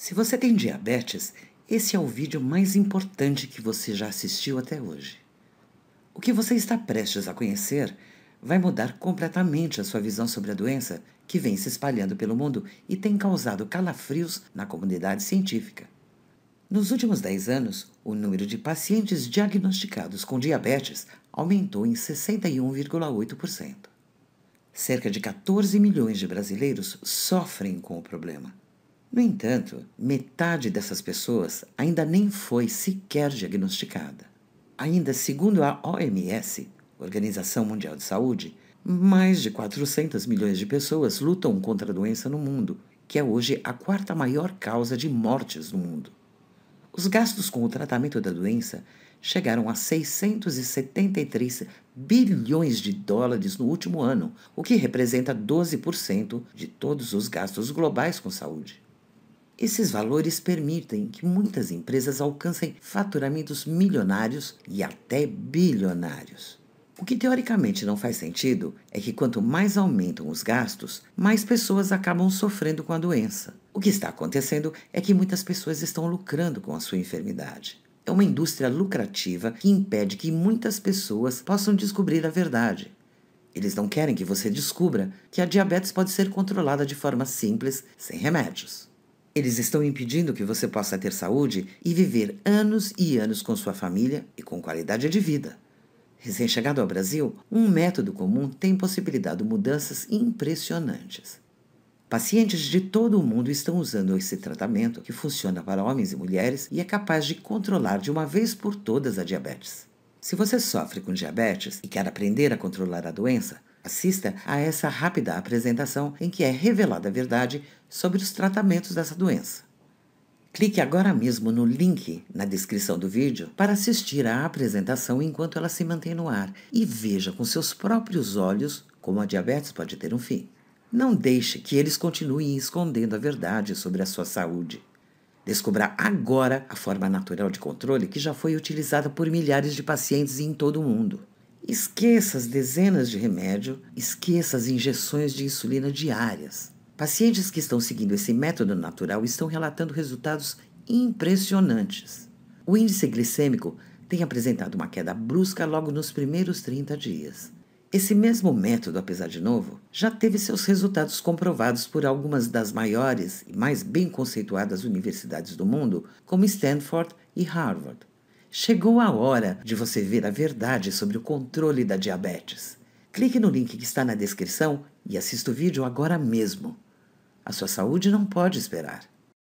Se você tem diabetes, esse é o vídeo mais importante que você já assistiu até hoje. O que você está prestes a conhecer vai mudar completamente a sua visão sobre a doença que vem se espalhando pelo mundo e tem causado calafrios na comunidade científica. Nos últimos 10 anos, o número de pacientes diagnosticados com diabetes aumentou em 61,8%. Cerca de 14 milhões de brasileiros sofrem com o problema. No entanto, metade dessas pessoas ainda nem foi sequer diagnosticada. Ainda segundo a OMS, Organização Mundial de Saúde, mais de 400 milhões de pessoas lutam contra a doença no mundo, que é hoje a quarta maior causa de mortes no mundo. Os gastos com o tratamento da doença chegaram a 673 bilhões de dólares no último ano, o que representa 12% de todos os gastos globais com saúde. Esses valores permitem que muitas empresas alcancem faturamentos milionários e até bilionários. O que teoricamente não faz sentido é que quanto mais aumentam os gastos, mais pessoas acabam sofrendo com a doença. O que está acontecendo é que muitas pessoas estão lucrando com a sua enfermidade. É uma indústria lucrativa que impede que muitas pessoas possam descobrir a verdade. Eles não querem que você descubra que a diabetes pode ser controlada de forma simples, sem remédios. Eles estão impedindo que você possa ter saúde e viver anos e anos com sua família e com qualidade de vida. Recém-chegado ao Brasil, um método comum tem possibilitado mudanças impressionantes. Pacientes de todo o mundo estão usando esse tratamento, que funciona para homens e mulheres e é capaz de controlar de uma vez por todas a diabetes. Se você sofre com diabetes e quer aprender a controlar a doença, Assista a essa rápida apresentação em que é revelada a verdade sobre os tratamentos dessa doença. Clique agora mesmo no link na descrição do vídeo para assistir à apresentação enquanto ela se mantém no ar e veja com seus próprios olhos como a diabetes pode ter um fim. Não deixe que eles continuem escondendo a verdade sobre a sua saúde. Descubra agora a forma natural de controle que já foi utilizada por milhares de pacientes em todo o mundo. Esqueça as dezenas de remédio, esqueça as injeções de insulina diárias. Pacientes que estão seguindo esse método natural estão relatando resultados impressionantes. O índice glicêmico tem apresentado uma queda brusca logo nos primeiros 30 dias. Esse mesmo método, apesar de novo, já teve seus resultados comprovados por algumas das maiores e mais bem conceituadas universidades do mundo, como Stanford e Harvard. Chegou a hora de você ver a verdade sobre o controle da diabetes. Clique no link que está na descrição e assista o vídeo agora mesmo. A sua saúde não pode esperar.